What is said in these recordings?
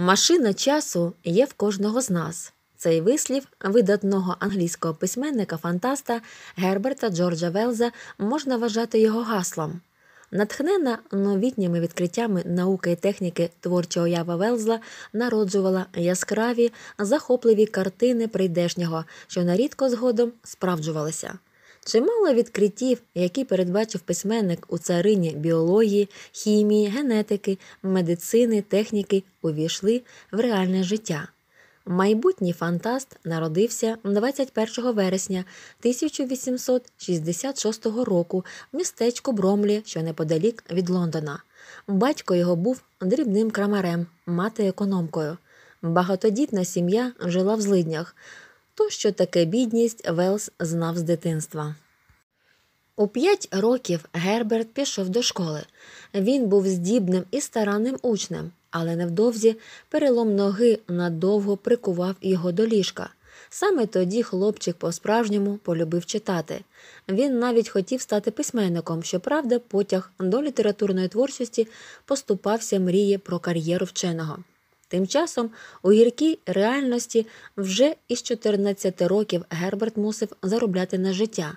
Машина часу є в кожного з нас. Цей вислів видатного англійського письменника-фантаста Герберта Джорджа Велза можна вважати його гаслом. Натхнена новітніми відкриттями науки і техніки творчого ява Велзла народжувала яскраві, захопливі картини прийдешнього, що нарідко згодом справджувалися. Чимало відкриттів, які передбачив письменник у царині біології, хімії, генетики, медицини, техніки, увійшли в реальне життя. Майбутній фантаст народився 21 вересня 1866 року в містечку Бромлі, що неподалік від Лондона. Батько його був дрібним крамарем, мати економкою. Багатодітна сім'я жила в злиднях. То, що таке бідність, Велс знав з дитинства. У п'ять років Герберт пішов до школи. Він був здібним і старанним учнем, але невдовзі перелом ноги надовго прикував його до ліжка. Саме тоді хлопчик по-справжньому полюбив читати. Він навіть хотів стати письменником, щоправда, потяг до літературної творчості поступався мрії про кар'єру вченого. Тим часом у гіркій реальності вже із 14 років Герберт мусив заробляти на життя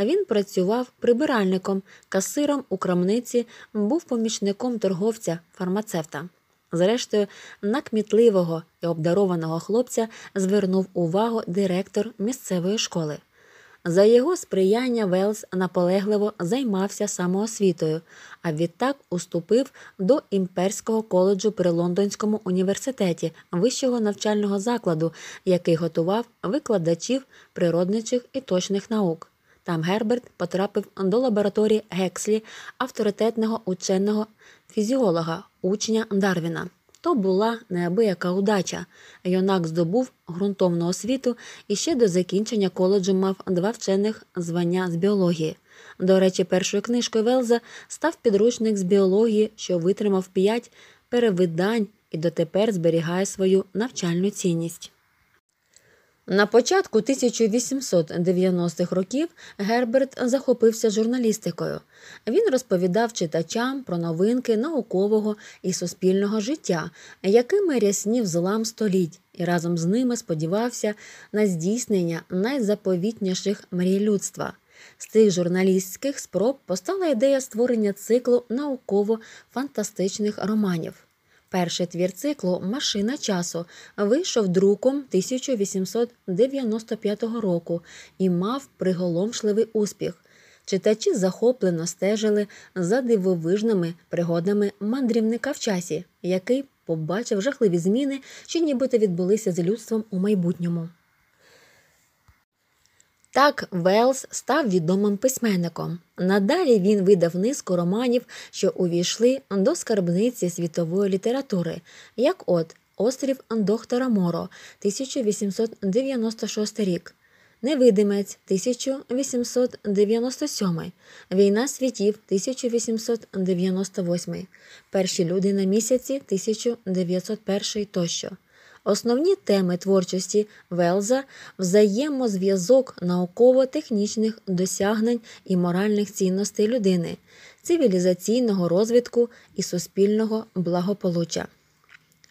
він працював прибиральником, касиром у крамниці, був помічником торговця, фармацевта. Зрештою, на кмітливого і обдарованого хлопця звернув увагу директор місцевої школи. За його сприяння Велс наполегливо займався самоосвітою, а відтак уступив до імперського коледжу при Лондонському університеті вищого навчального закладу, який готував викладачів природничих і точних наук. Там Герберт потрапив до лабораторії Гекслі, авторитетного ученого фізіолога, учня Дарвіна. То була неабияка удача. Юнак здобув ґрунтовну освіту і ще до закінчення коледжу мав два вчених звання з біології. До речі, першою книжкою Велза став підручник з біології, що витримав п'ять перевидань і дотепер зберігає свою навчальну цінність. На початку 1890-х років Герберт захопився журналістикою. Він розповідав читачам про новинки наукового і суспільного життя, якими ряснів злам століть, і разом з ними сподівався на здійснення найзаповітніших мрій людства. З цих журналістських спроб постала ідея створення циклу науково-фантастичних романів. Перший твір циклу Машина часу вийшов друком 1895 року і мав приголомшливий успіх. Читачі захоплено стежили за дивовижними пригодами мандрівника в часі, який побачив жахливі зміни, що нібито відбулися з людством у майбутньому. Так, Велс став відомим письменником. Надалі він видав низку романів, що увійшли до скарбниці світової літератури, як от Острів доктора Моро, 1896 рік, Невидимець 1897, Війна світів 1898, Перші люди на місяці 1901 тощо. Основні теми творчості Велза взаємозв'язок науково-технічних досягнень і моральних цінностей людини, цивілізаційного розвитку і суспільного благополуччя.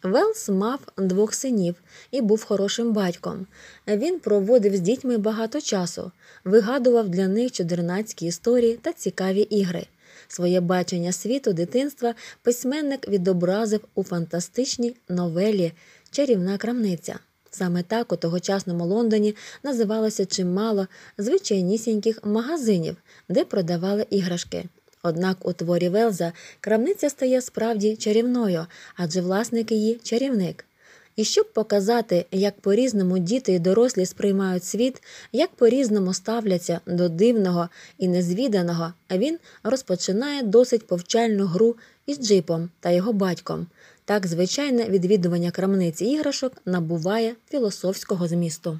Велс мав двох синів і був хорошим батьком. Він проводив з дітьми багато часу, вигадував для них чудернацькі історії та цікаві ігри. Своє бачення світу дитинства письменник відобразив у фантастичній новелі чарівна крамниця. Саме так у тогочасному Лондоні називалося чимало звичайнісіньких магазинів, де продавали іграшки. Однак у творі Велза крамниця стає справді чарівною, адже власник її чарівник. І щоб показати, як по різному діти і дорослі сприймають світ, як по різному ставляться до дивного і незвіданого, він розпочинає досить повчальну гру із джипом та його батьком. Так звичайне відвідування крамниці іграшок набуває філософського змісту.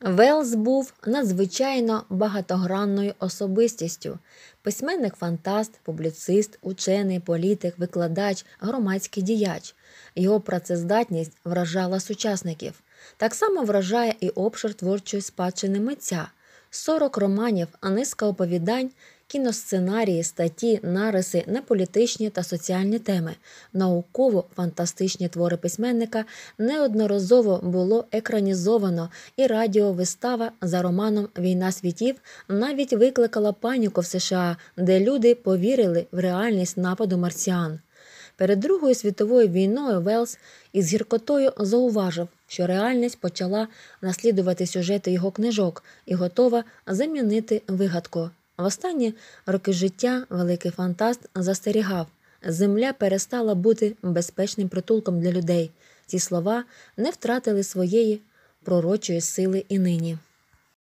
Велс був надзвичайно багатогранною особистістю письменник, фантаст, публіцист, учений, політик, викладач, громадський діяч. Його працездатність вражала сучасників. Так само вражає і обшир творчої спадщини митця, 40 романів, низка оповідань, кіносценарії, статті, нариси на політичні та соціальні теми, науково фантастичні твори письменника неодноразово було екранізовано, і радіовистава за романом Війна світів навіть викликала паніку в США, де люди повірили в реальність нападу марсіан. Перед Другою світовою війною Велс із гіркотою зауважив, що реальність почала наслідувати сюжети його книжок і готова замінити вигадку. В останні роки життя великий фантаст застерігав, земля перестала бути безпечним притулком для людей. Ці слова не втратили своєї пророчої сили і нині.